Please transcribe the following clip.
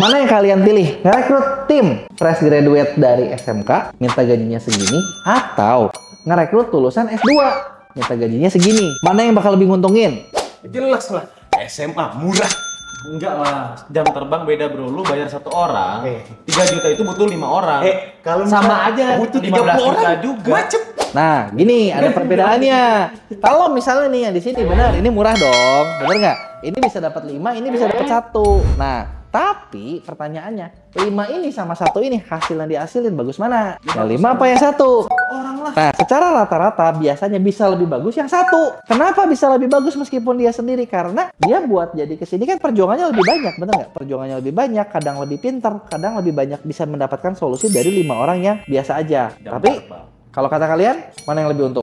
Mana yang kalian pilih? Ngerekrut tim fresh graduate dari SMK, minta gajinya segini, atau ngerekrut lulusan S2, minta gajinya segini. Mana yang bakal lebih nguntungin? Jelas lah, SMA murah. Enggak lah, jam terbang beda bro. Lu bayar satu orang, eh. 3 juta itu butuh lima orang. Eh, kalau sama aja butuh 30 orang juga. Macet. Nah, gini ada perbedaannya. kalau misalnya nih yang di sini benar, ini murah dong, benar nggak? Ini bisa dapat lima, ini bisa dapat satu. Nah, tapi pertanyaannya, lima ini sama satu ini hasil yang dihasilin bagus mana? Ya, yang 5 apa yang satu? Orang lah. Nah, secara rata-rata biasanya bisa lebih bagus yang satu. Kenapa bisa lebih bagus meskipun dia sendiri? Karena dia buat jadi kesini kan perjuangannya lebih banyak, bener nggak? Perjuangannya lebih banyak, kadang lebih pintar, kadang lebih banyak bisa mendapatkan solusi dari lima orang yang biasa aja. Dan Tapi kalau kata kalian, mana yang lebih untung?